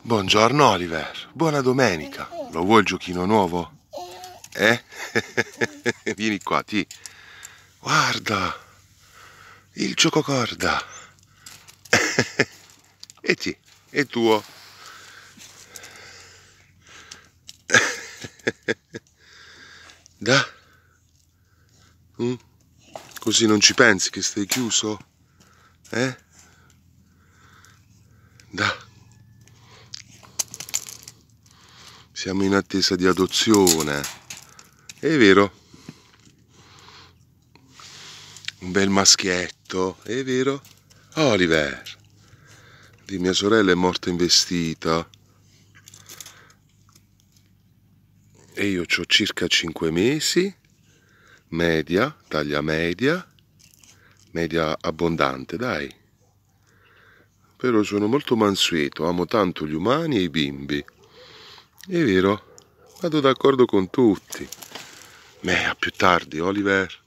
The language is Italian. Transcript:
Buongiorno Oliver, buona domenica. Lo vuoi il giochino nuovo? Eh? Vieni qua, ti. Guarda, il giococorda. e ti, è tuo. da? Mm? Così non ci pensi che stai chiuso? Eh? Siamo in attesa di adozione. È vero. Un bel maschietto, è vero? Oliver, di mia sorella è morta investita. E io ho circa 5 mesi, media, taglia media, media abbondante, dai. Però sono molto mansueto, amo tanto gli umani e i bimbi. È vero, vado d'accordo con tutti. Mea, più tardi, Oliver.